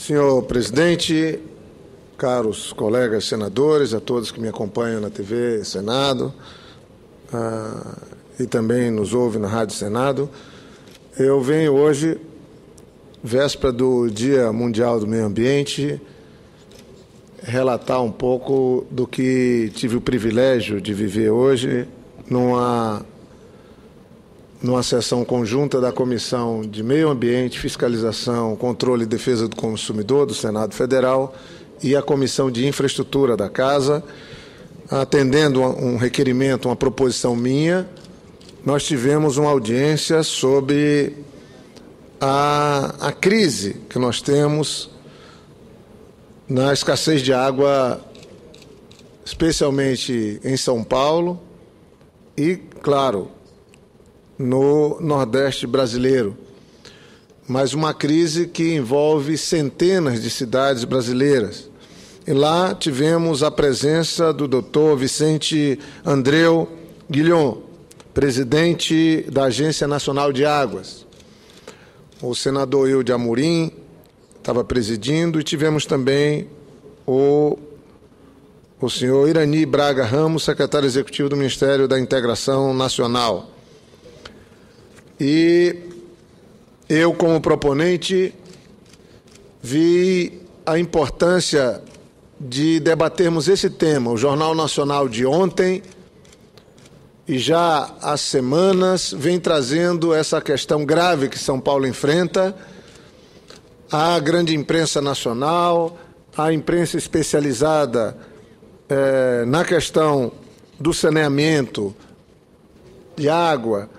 Senhor presidente, caros colegas senadores, a todos que me acompanham na TV Senado uh, e também nos ouvem na Rádio Senado, eu venho hoje, véspera do Dia Mundial do Meio Ambiente, relatar um pouco do que tive o privilégio de viver hoje numa numa sessão conjunta da Comissão de Meio Ambiente, Fiscalização, Controle e Defesa do Consumidor do Senado Federal e a Comissão de Infraestrutura da Casa, atendendo um requerimento, uma proposição minha, nós tivemos uma audiência sobre a, a crise que nós temos na escassez de água, especialmente em São Paulo, e, claro, no Nordeste brasileiro, mas uma crise que envolve centenas de cidades brasileiras. E lá tivemos a presença do doutor Vicente Andreu Guilhom, presidente da Agência Nacional de Águas. O senador Hilde Amorim estava presidindo e tivemos também o, o senhor Irani Braga Ramos, secretário executivo do Ministério da Integração Nacional. E eu, como proponente, vi a importância de debatermos esse tema. O Jornal Nacional de ontem e já há semanas vem trazendo essa questão grave que São Paulo enfrenta. A grande imprensa nacional, a imprensa especializada eh, na questão do saneamento de água,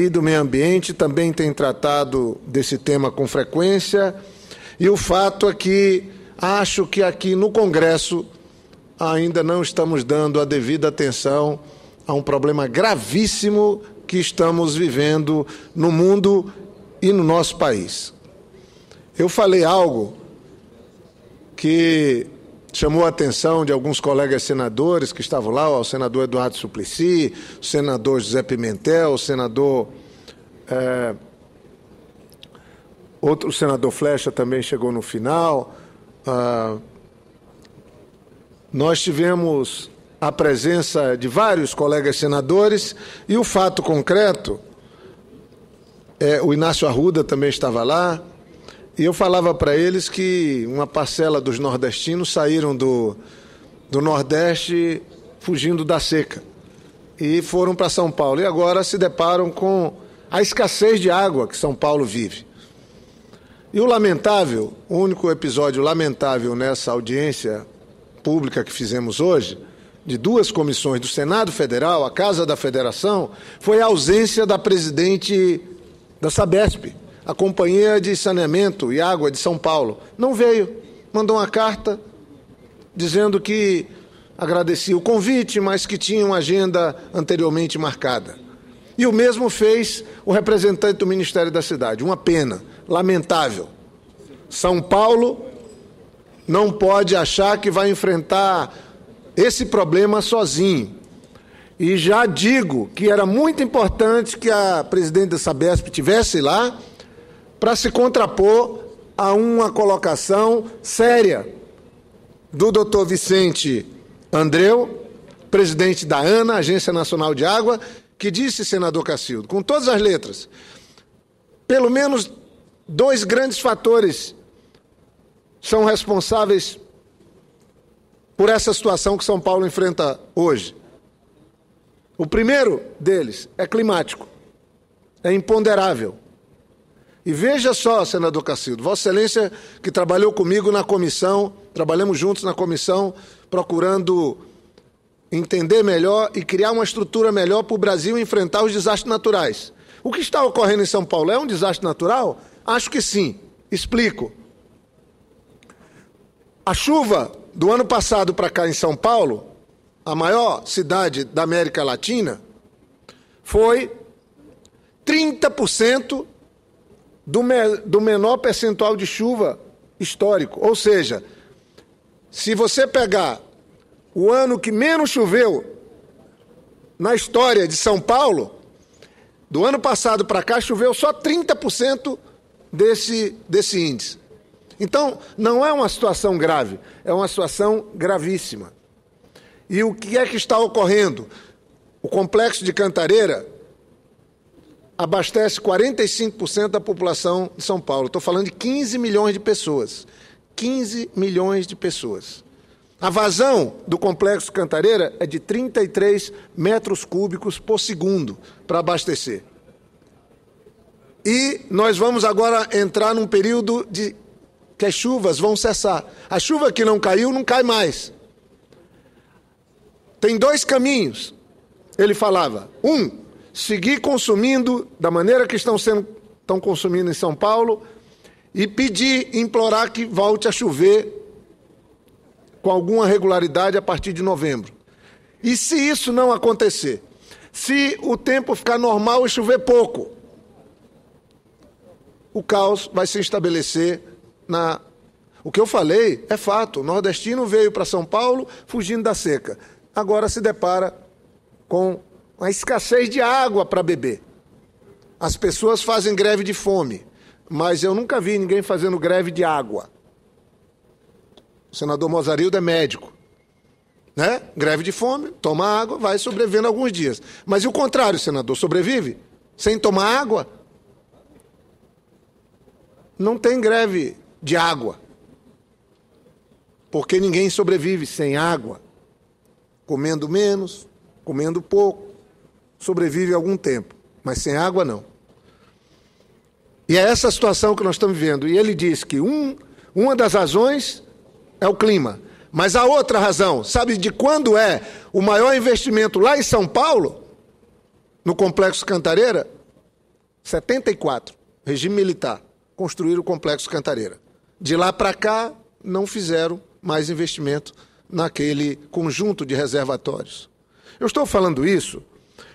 e do meio ambiente também têm tratado desse tema com frequência. E o fato é que acho que aqui no Congresso ainda não estamos dando a devida atenção a um problema gravíssimo que estamos vivendo no mundo e no nosso país. Eu falei algo que chamou a atenção de alguns colegas senadores que estavam lá, o senador Eduardo Suplicy, o senador José Pimentel, o senador. É, outro o senador Flecha também chegou no final. Ah, nós tivemos a presença de vários colegas senadores e o fato concreto, é, o Inácio Arruda também estava lá, e eu falava para eles que uma parcela dos nordestinos saíram do, do Nordeste fugindo da seca e foram para São Paulo. E agora se deparam com a escassez de água que São Paulo vive. E o lamentável, o único episódio lamentável nessa audiência pública que fizemos hoje, de duas comissões do Senado Federal, a Casa da Federação, foi a ausência da presidente da Sabesp, a Companhia de Saneamento e Água de São Paulo. Não veio. Mandou uma carta dizendo que agradecia o convite, mas que tinha uma agenda anteriormente marcada. E o mesmo fez o representante do Ministério da Cidade. Uma pena, lamentável. São Paulo não pode achar que vai enfrentar esse problema sozinho. E já digo que era muito importante que a presidente da Sabesp tivesse lá para se contrapor a uma colocação séria do doutor Vicente Andreu, presidente da ANA, Agência Nacional de Água, que disse, senador Cacildo, com todas as letras, pelo menos dois grandes fatores são responsáveis por essa situação que São Paulo enfrenta hoje. O primeiro deles é climático, é imponderável. E veja só, senador Cacildo, Vossa Excelência, que trabalhou comigo na comissão, trabalhamos juntos na comissão, procurando entender melhor e criar uma estrutura melhor para o Brasil enfrentar os desastres naturais. O que está ocorrendo em São Paulo é um desastre natural? Acho que sim. Explico. A chuva do ano passado para cá em São Paulo, a maior cidade da América Latina, foi 30% do, me, do menor percentual de chuva histórico. Ou seja, se você pegar o ano que menos choveu na história de São Paulo, do ano passado para cá choveu só 30% desse, desse índice. Então, não é uma situação grave, é uma situação gravíssima. E o que é que está ocorrendo? O complexo de Cantareira abastece 45% da população de São Paulo. Estou falando de 15 milhões de pessoas. 15 milhões de pessoas. A vazão do complexo Cantareira é de 33 metros cúbicos por segundo para abastecer. E nós vamos agora entrar num período de que as chuvas vão cessar. A chuva que não caiu não cai mais. Tem dois caminhos, ele falava. Um, seguir consumindo da maneira que estão sendo estão consumindo em São Paulo e pedir, implorar que volte a chover com alguma regularidade a partir de novembro. E se isso não acontecer, se o tempo ficar normal e chover pouco, o caos vai se estabelecer na o que eu falei é fato. O nordestino veio para São Paulo fugindo da seca. Agora se depara com uma escassez de água para beber. As pessoas fazem greve de fome, mas eu nunca vi ninguém fazendo greve de água. O senador Mozarildo é médico. Né? Greve de fome, toma água, vai sobrevivendo alguns dias. Mas e o contrário, senador? Sobrevive? Sem tomar água? Não tem greve de água. Porque ninguém sobrevive sem água. Comendo menos, comendo pouco, sobrevive algum tempo, mas sem água não. E é essa situação que nós estamos vivendo. E ele diz que um, uma das razões é o clima. Mas a outra razão, sabe de quando é o maior investimento lá em São Paulo, no Complexo Cantareira? 74, regime militar, construíram o Complexo Cantareira. De lá para cá, não fizeram mais investimento naquele conjunto de reservatórios. Eu estou falando isso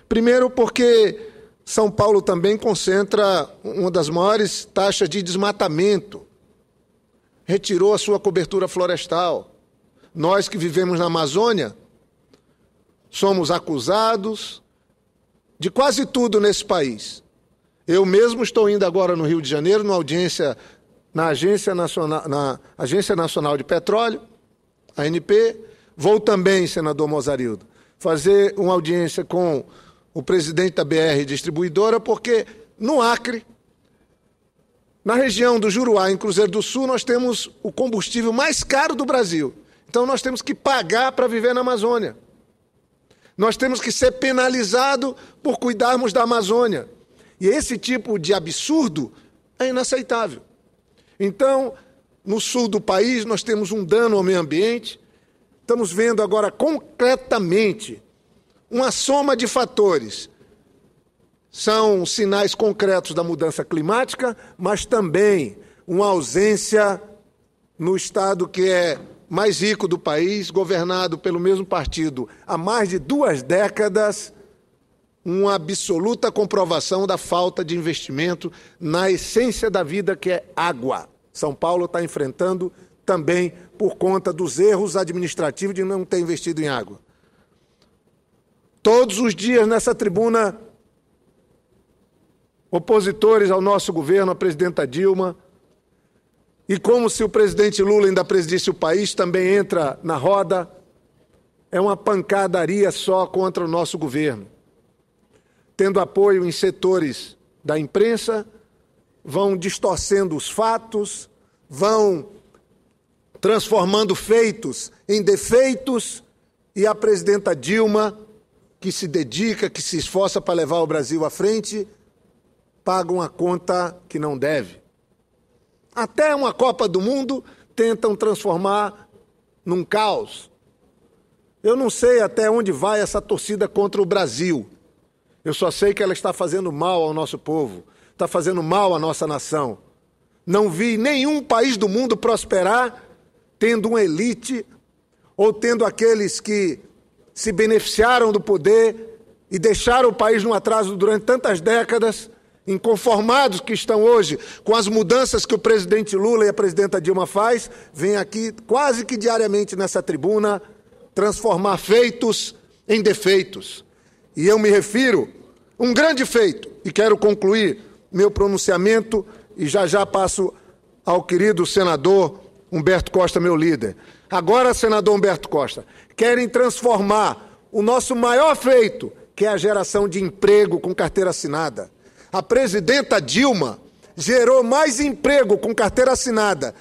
Primeiro, porque São Paulo também concentra uma das maiores taxas de desmatamento. Retirou a sua cobertura florestal. Nós que vivemos na Amazônia somos acusados de quase tudo nesse país. Eu mesmo estou indo agora no Rio de Janeiro, numa audiência na Agência Nacional, na Agência Nacional de Petróleo, ANP. Vou também, senador Mozarildo, fazer uma audiência com o presidente da BR Distribuidora, porque no Acre, na região do Juruá, em Cruzeiro do Sul, nós temos o combustível mais caro do Brasil. Então nós temos que pagar para viver na Amazônia. Nós temos que ser penalizado por cuidarmos da Amazônia. E esse tipo de absurdo é inaceitável. Então, no sul do país, nós temos um dano ao meio ambiente. Estamos vendo agora concretamente uma soma de fatores. São sinais concretos da mudança climática, mas também uma ausência no estado que é mais rico do país, governado pelo mesmo partido há mais de duas décadas, uma absoluta comprovação da falta de investimento na essência da vida, que é água. São Paulo está enfrentando também por conta dos erros administrativos de não ter investido em água todos os dias nessa tribuna, opositores ao nosso governo, à presidenta Dilma, e como se o presidente Lula ainda presidisse o país, também entra na roda. É uma pancadaria só contra o nosso governo. Tendo apoio em setores da imprensa, vão distorcendo os fatos, vão transformando feitos em defeitos, e a presidenta Dilma que se dedica, que se esforça para levar o Brasil à frente, paga uma conta que não deve. Até uma Copa do Mundo tentam transformar num caos. Eu não sei até onde vai essa torcida contra o Brasil. Eu só sei que ela está fazendo mal ao nosso povo, está fazendo mal à nossa nação. Não vi nenhum país do mundo prosperar tendo uma elite ou tendo aqueles que se beneficiaram do poder e deixaram o país num atraso durante tantas décadas, inconformados que estão hoje com as mudanças que o presidente Lula e a presidenta Dilma faz, vêm aqui quase que diariamente nessa tribuna transformar feitos em defeitos. E eu me refiro a um grande feito, e quero concluir meu pronunciamento e já já passo ao querido senador Humberto Costa, meu líder. Agora, senador Humberto Costa, querem transformar o nosso maior feito, que é a geração de emprego com carteira assinada. A presidenta Dilma gerou mais emprego com carteira assinada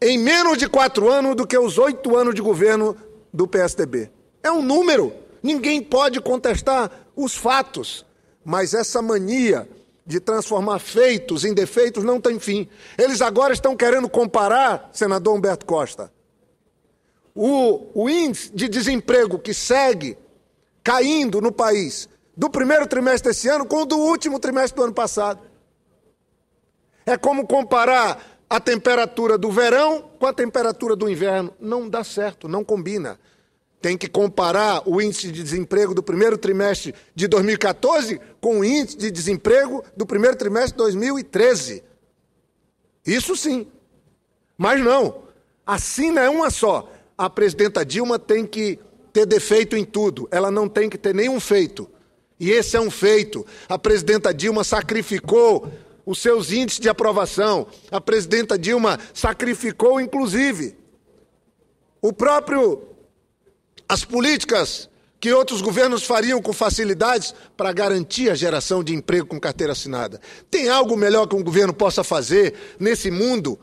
em menos de quatro anos do que os oito anos de governo do PSDB. É um número. Ninguém pode contestar os fatos. Mas essa mania de transformar feitos em defeitos não tem fim. Eles agora estão querendo comparar, senador Humberto Costa, o, o índice de desemprego que segue caindo no país do primeiro trimestre desse ano com o do último trimestre do ano passado. É como comparar a temperatura do verão com a temperatura do inverno. Não dá certo, não combina. Tem que comparar o índice de desemprego do primeiro trimestre de 2014 com o índice de desemprego do primeiro trimestre de 2013. Isso sim. Mas não. A sina é uma só a presidenta Dilma tem que ter defeito em tudo, ela não tem que ter nenhum feito. E esse é um feito. A presidenta Dilma sacrificou os seus índices de aprovação. A presidenta Dilma sacrificou, inclusive, o próprio as políticas que outros governos fariam com facilidades para garantir a geração de emprego com carteira assinada. Tem algo melhor que um governo possa fazer nesse mundo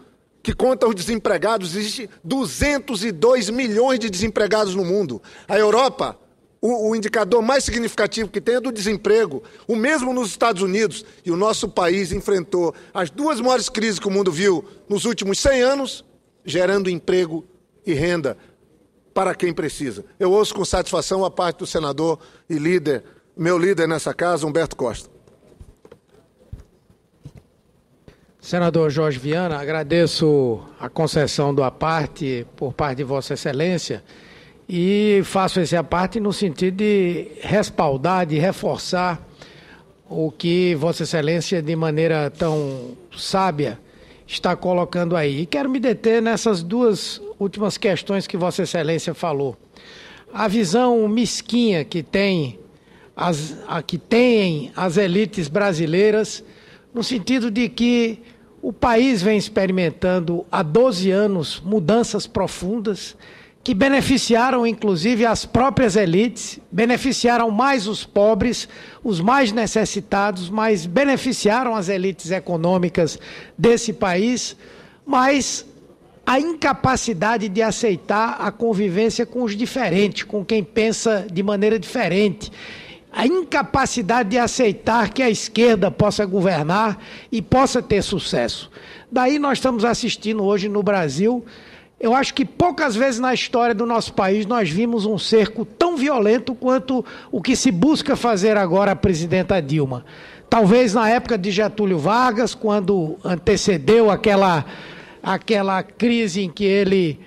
que conta os desempregados, existe 202 milhões de desempregados no mundo. A Europa, o, o, indicador mais significativo que tem é do desemprego, o mesmo nos Estados Unidos. E o nosso país enfrentou as duas maiores crises que o mundo viu nos últimos 100 anos, gerando emprego e renda para quem precisa. Eu ouço com satisfação a parte do senador e líder, meu líder nessa casa, Humberto Costa. Senador Jorge Viana, agradeço a concessão do parte por parte de Vossa Excelência e faço esse parte no sentido de respaldar, de reforçar o que Vossa Excelência, de maneira tão sábia, está colocando aí. E quero me deter nessas duas últimas questões que Vossa Excelência falou. A visão mesquinha que tem as, que têm as elites brasileiras, no sentido de que o país vem experimentando há 12 anos mudanças profundas que beneficiaram inclusive as próprias elites, beneficiaram mais os pobres, os mais necessitados, mas beneficiaram as elites econômicas desse país, mas a incapacidade de aceitar a convivência com os diferentes, com quem pensa de maneira diferente a incapacidade de aceitar que a esquerda possa governar e possa ter sucesso. Daí nós estamos assistindo hoje no Brasil. Eu acho que poucas vezes na história do nosso país nós vimos um cerco tão violento quanto o que se busca fazer agora a presidenta Dilma. Talvez na época de Getúlio Vargas, quando antecedeu aquela, aquela crise em que ele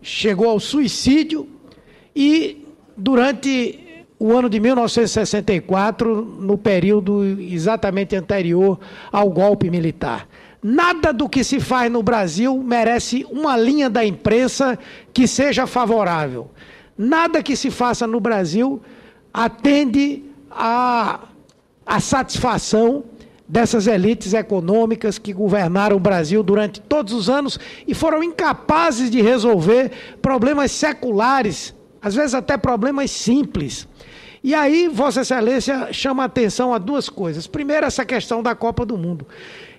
chegou ao suicídio, e durante o ano de 1964, no período exatamente anterior ao golpe militar. Nada do que se faz no Brasil merece uma linha da imprensa que seja favorável. Nada que se faça no Brasil atende à a, a, satisfação dessas elites econômicas que governaram o Brasil durante todos os anos e foram incapazes de resolver problemas seculares às vezes até problemas simples. E aí, Vossa Excelência chama a atenção a duas coisas. Primeiro, essa questão da Copa do Mundo.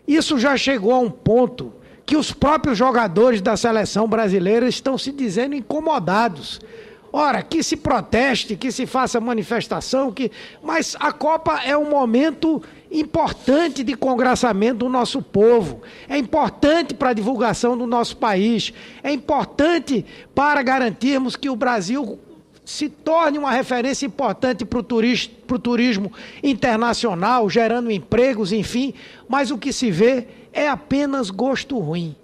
Isso já chegou a um ponto que os próprios jogadores da seleção brasileira estão se dizendo incomodados. Ora, que se proteste, que se faça manifestação, que mas a Copa é um momento importante de congraçamento do nosso povo, é importante para a divulgação do nosso país, é importante para garantirmos que o Brasil se torne uma referência importante para o turismo internacional, gerando empregos, enfim, mas o que se vê é apenas gosto ruim.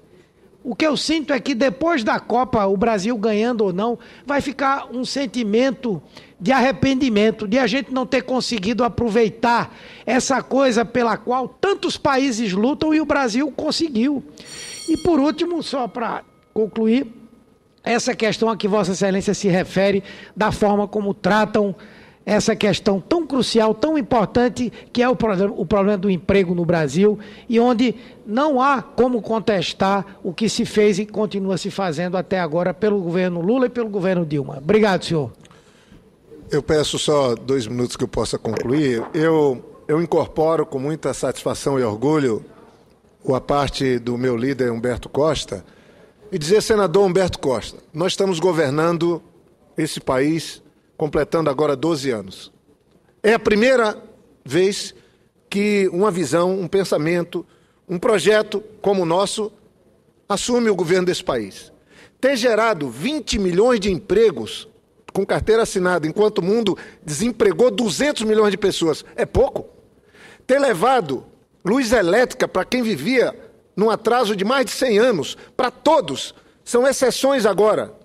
O que eu sinto é que depois da Copa, o Brasil ganhando ou não, vai ficar um sentimento de arrependimento, de a gente não ter conseguido aproveitar essa coisa pela qual tantos países lutam e o Brasil conseguiu. E por último, só para concluir, essa questão a que Vossa Excelência se refere, da forma como tratam essa questão tão crucial, tão importante, que é o, problema, o problema do emprego no Brasil, e onde não há como contestar o que se fez e continua se fazendo até agora pelo governo Lula e pelo governo Dilma. Obrigado, senhor. Eu peço só dois minutos que eu possa concluir. Eu, eu incorporo com muita satisfação e orgulho a parte do meu líder Humberto Costa e dizer, senador Humberto Costa, nós estamos governando esse país completando agora 12 anos. É a primeira vez que uma visão, um pensamento, um projeto como o nosso assume o governo desse país. Ter gerado 20 milhões de empregos com carteira assinada, enquanto o mundo desempregou 200 milhões de pessoas, é pouco. Ter levado luz elétrica para quem vivia num atraso de mais de 100 anos, para todos, são exceções agora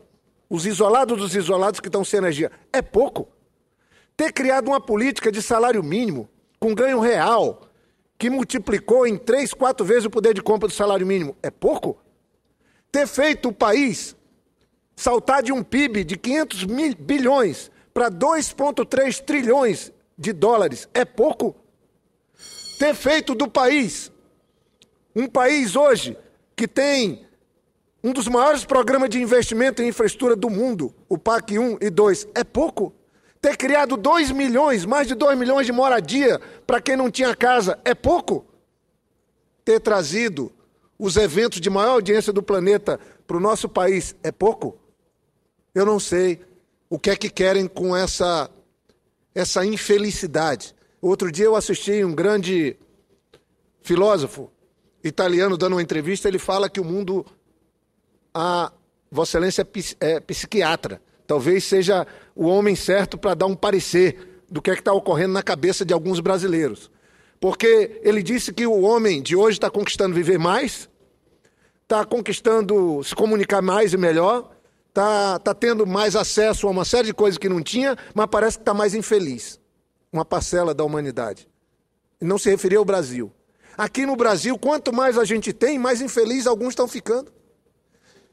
os isolados dos isolados que estão sem energia. É pouco. Ter criado uma política de salário mínimo, com ganho real, que multiplicou em três, quatro vezes o poder de compra do salário mínimo, é pouco? Ter feito o país saltar de um PIB de 500 mil, bilhões para 2,3 trilhões de dólares, é pouco? Ter feito do país um país hoje que tem um dos maiores programas de investimento em infraestrutura do mundo, o PAC 1 e 2, é pouco? Ter criado 2 milhões, mais de 2 milhões de moradia para quem não tinha casa, é pouco? Ter trazido os eventos de maior audiência do planeta para o nosso país, é pouco? Eu não sei o que é que querem com essa, essa infelicidade. Outro dia eu assisti um grande filósofo italiano dando uma entrevista, ele fala que o mundo a Vossa Excelência é, é psiquiatra. Talvez seja o homem certo para dar um parecer do que é que está ocorrendo na cabeça de alguns brasileiros. Porque ele disse que o homem de hoje está conquistando viver mais, está conquistando se comunicar mais e melhor, está tá tendo mais acesso a uma série de coisas que não tinha, mas parece que está mais infeliz. Uma parcela da humanidade. Não se referia ao Brasil. Aqui no Brasil, quanto mais a gente tem, mais infeliz alguns estão ficando.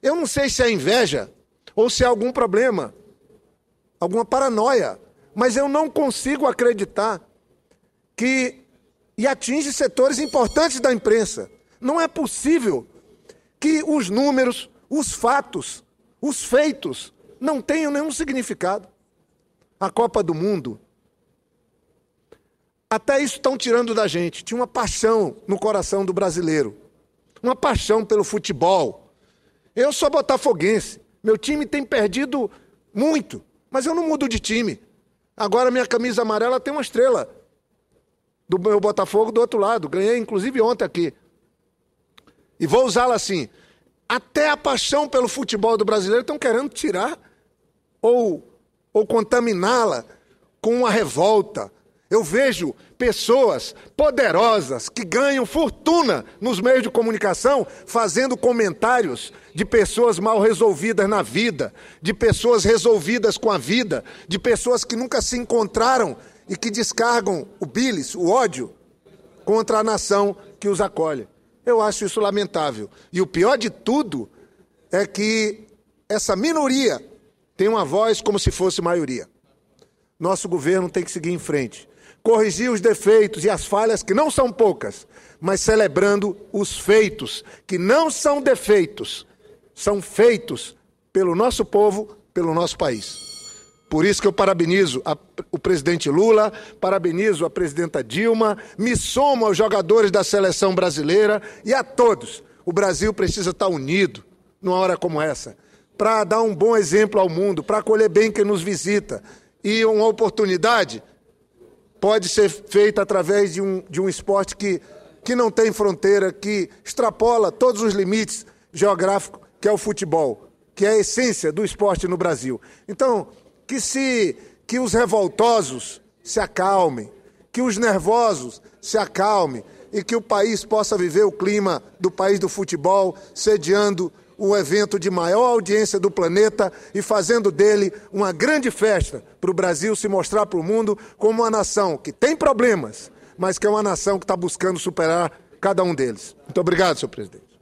Eu não sei se é inveja ou se é algum problema, alguma paranoia, mas eu não consigo acreditar que. E atinge setores importantes da imprensa. Não é possível que os números, os fatos, os feitos não tenham nenhum significado. A Copa do Mundo. Até isso estão tirando da gente. Tinha uma paixão no coração do brasileiro. Uma paixão pelo futebol eu sou botafoguense. Meu time tem perdido muito, mas eu não mudo de time. Agora minha camisa amarela tem uma estrela do meu Botafogo do outro lado. Ganhei inclusive ontem aqui. E vou usá-la assim. Até a paixão pelo futebol do brasileiro estão querendo tirar ou ou contaminá-la com uma revolta, eu vejo pessoas poderosas que ganham fortuna nos meios de comunicação fazendo comentários de pessoas mal resolvidas na vida, de pessoas resolvidas com a vida, de pessoas que nunca se encontraram e que descargam o bilis, o ódio, contra a nação que os acolhe. Eu acho isso lamentável. E o pior de tudo é que essa minoria tem uma voz como se fosse maioria. Nosso governo tem que seguir em frente corrigir os defeitos e as falhas, que não são poucas, mas celebrando os feitos, que não são defeitos, são feitos pelo nosso povo, pelo nosso país. Por isso que eu parabenizo a, o presidente Lula, parabenizo a presidenta Dilma, me somo aos jogadores da seleção brasileira e a todos. O Brasil precisa estar unido numa hora como essa, para dar um bom exemplo ao mundo, para acolher bem quem nos visita. E uma oportunidade pode ser feita através de um, de um esporte que, que não tem fronteira, que extrapola todos os limites geográficos, que é o futebol, que é a essência do esporte no Brasil. Então, que se que os revoltosos se acalmem, que os nervosos se acalmem e que o país possa viver o clima do país do futebol, sediando um evento de maior audiência do planeta e fazendo dele uma grande festa para o Brasil se mostrar para o mundo como uma nação que tem problemas, mas que é uma nação que está buscando superar cada um deles. Muito obrigado, senhor presidente.